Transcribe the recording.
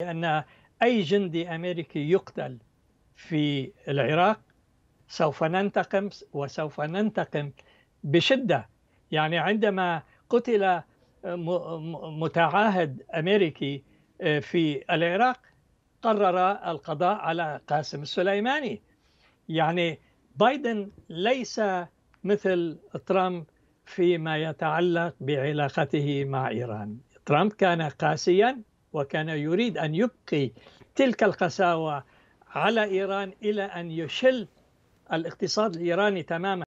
لأن أي جندي أمريكي يقتل في العراق سوف ننتقم وسوف ننتقم بشدة يعني عندما قتل متعاهد أمريكي آه، في العراق قرر القضاء على قاسم السليماني يعني بايدن ليس مثل ترامب فيما يتعلق بعلاقته مع إيران ترامب كان قاسيا وكان يريد أن يبقي تلك القساوة على إيران إلى أن يشل الاقتصاد الإيراني تماما